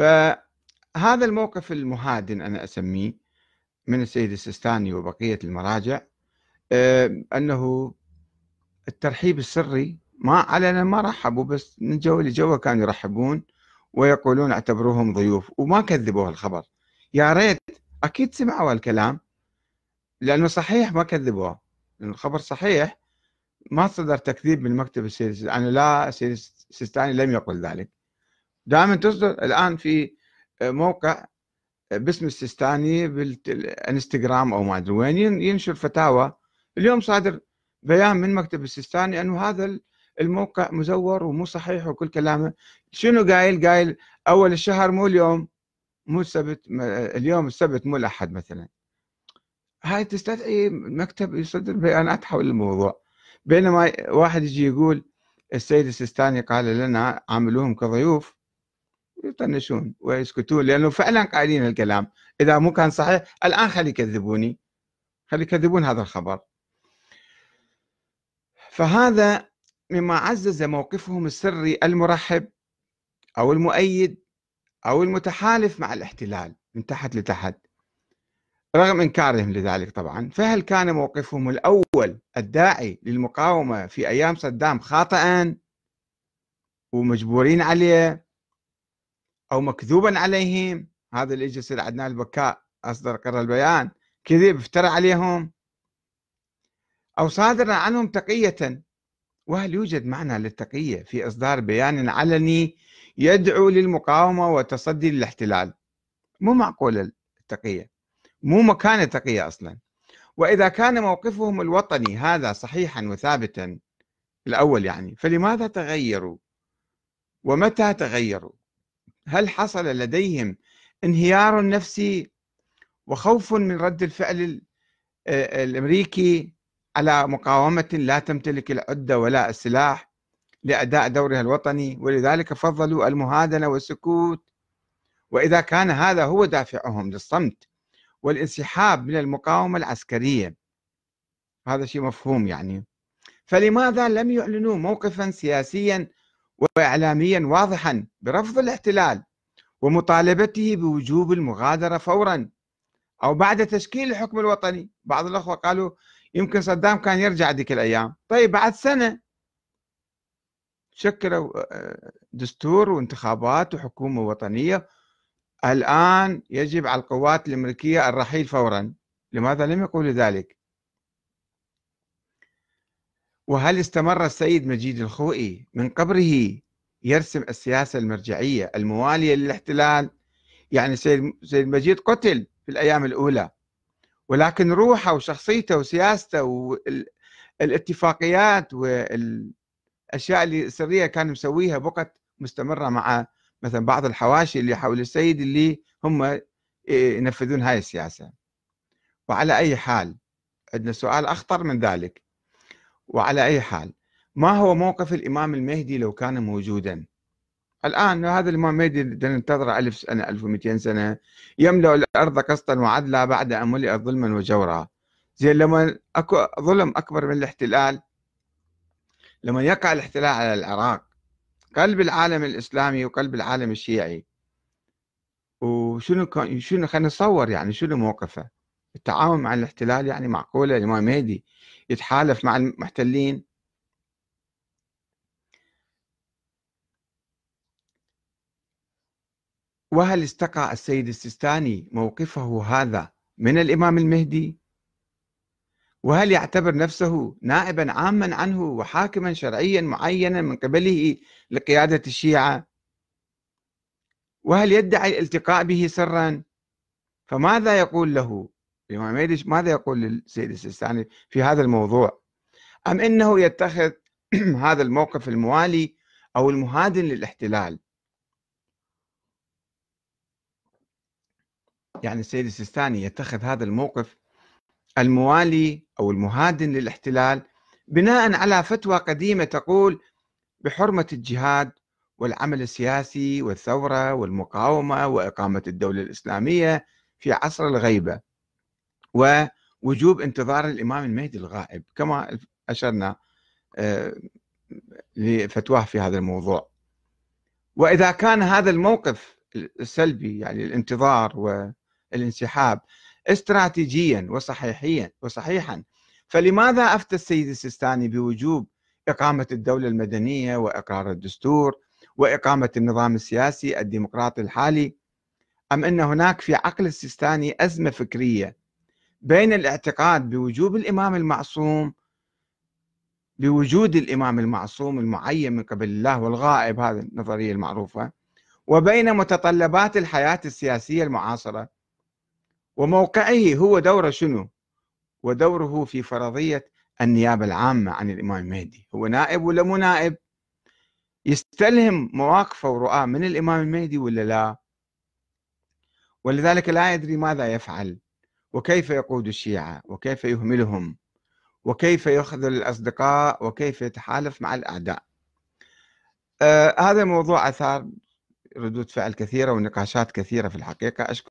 فهذا الموقف المهادن أنا أسميه من السيد السيستاني وبقية المراجع آه، أنه الترحيب السري ما علنا ما رحبوا بس من جو اللي جوا كانوا يرحبون ويقولون اعتبروهم ضيوف وما كذبوا هالخبر يا ريت اكيد سمعوا هالكلام لانه صحيح ما كذبوه الخبر صحيح ما صدر تكذيب من مكتب السيد انا لا السيد السيستاني لم يقل ذلك دائما تصدر الان في آه، موقع آه، باسم السيستاني بالانستغرام او ما ادري وين ينشر فتاوى اليوم صادر بيان من مكتب السيستاني انه هذا الموقع مزور ومو صحيح وكل كلامه شنو قايل قايل اول الشهر مو اليوم مو السبت آه، اليوم السبت مو الاحد مثلا هاي تستدعي مكتب يصدر بيانات حول الموضوع بينما واحد يجي يقول السيد السيستاني قال لنا عاملوهم كضيوف ويطنشون ويسكتون لانه فعلا قايلين الكلام اذا مو كان صحيح الان خلي يكذبوني خلي يكذبون هذا الخبر فهذا مما عزز موقفهم السري المرحب او المؤيد او المتحالف مع الاحتلال من تحت لتحت رغم انكارهم لذلك طبعا فهل كان موقفهم الاول الداعي للمقاومه في ايام صدام خاطئا ومجبورين عليه أو مكذوبا عليهم هذا اللي سيد عدنان البكاء أصدر قرار البيان كذب افترى عليهم أو صادرا عنهم تقية وهل يوجد معنى للتقية في إصدار بيان علني يدعو للمقاومة والتصدي للاحتلال مو معقول التقية مو مكان التقية أصلا وإذا كان موقفهم الوطني هذا صحيحا وثابتا الأول يعني فلماذا تغيروا ومتى تغيروا هل حصل لديهم انهيار نفسي وخوف من رد الفعل آه، الامريكي على مقاومه لا تمتلك العده ولا السلاح لاداء دورها الوطني ولذلك فضلوا المهادنه والسكوت واذا كان هذا هو دافعهم للصمت والانسحاب من المقاومه العسكريه هذا شيء مفهوم يعني فلماذا لم يعلنوا موقفا سياسيا وإعلاميا واضحا برفض الاحتلال ومطالبته بوجوب المغادرة فورا أو بعد تشكيل الحكم الوطني بعض الأخوة قالوا يمكن صدام كان يرجع ذيك الأيام طيب بعد سنة شكلوا آه، دستور وانتخابات وحكومة وطنية الآن يجب على القوات الأمريكية الرحيل فورا لماذا لم يقولوا ذلك وهل استمر السيد مجيد الخوئي من قبره يرسم السياسة المرجعية الموالية للاحتلال يعني سيد مجيد قتل في الأيام الأولى ولكن روحه وشخصيته وسياسته والاتفاقيات والأشياء السرية كان مسويها بقت مستمرة مع مثلا بعض الحواشي اللي حول السيد اللي هم إيه، ينفذون هاي السياسة وعلى أي حال عندنا سؤال أخطر من ذلك وعلى أي حال ما هو موقف الإمام المهدي لو كان موجودا الآن هذا الإمام المهدي ننتظره ألف سنة 1200 سنة يملأ الأرض قسطا وعدلا بعد أن ملئت ظلما وجورا زين لما أكو ظلم أكبر من الاحتلال لما يقع الاحتلال على العراق قلب العالم الإسلامي وقلب العالم الشيعي وشنو كان شنو خلينا نتصور يعني شنو موقفه التعاون مع الاحتلال يعني معقولة الإمام مهدي يتحالف مع المحتلين وهل استقى السيد السيستاني موقفه هذا من الإمام المهدي؟ وهل يعتبر نفسه نائبا عاما عنه وحاكما شرعيا معينا من قبله لقيادة الشيعة؟ وهل يدعي الالتقاء به سرا؟ فماذا يقول له؟ لحميدش ماذا يقول للسيد السيستاني في هذا الموضوع أم أنه يتخذ هذا الموقف الموالي أو المهادن للاحتلال يعني السيد السيستاني يتخذ هذا الموقف الموالي أو المهادن للاحتلال بناء على فتوى قديمة تقول بحرمة الجهاد والعمل السياسي والثورة والمقاومة وإقامة الدولة الإسلامية في عصر الغيبة ووجوب انتظار الإمام المهدي الغائب كما أشرنا آه، لفتواه في هذا الموضوع وإذا كان هذا الموقف السلبي يعني الانتظار والانسحاب استراتيجيا وصحيحيا وصحيحا فلماذا أفتى السيد السيستاني بوجوب إقامة الدولة المدنية وإقرار الدستور وإقامة النظام السياسي الديمقراطي الحالي أم أن هناك في عقل السيستاني أزمة فكرية بين الاعتقاد بوجوب الإمام المعصوم بوجود الإمام المعصوم المعين من قبل الله والغائب هذه النظرية المعروفة وبين متطلبات الحياة السياسية المعاصرة وموقعه هو دوره شنو ودوره في فرضية النيابة العامة عن الإمام المهدي هو نائب ولا مو نائب يستلهم مواقفه ورؤاه من الإمام المهدي ولا لا ولذلك لا يدري ماذا يفعل وكيف يقود الشيعة وكيف يهملهم وكيف يخذل الأصدقاء وكيف يتحالف مع الأعداء آه هذا موضوع أثار ردود فعل كثيرة ونقاشات كثيرة في الحقيقة أشكر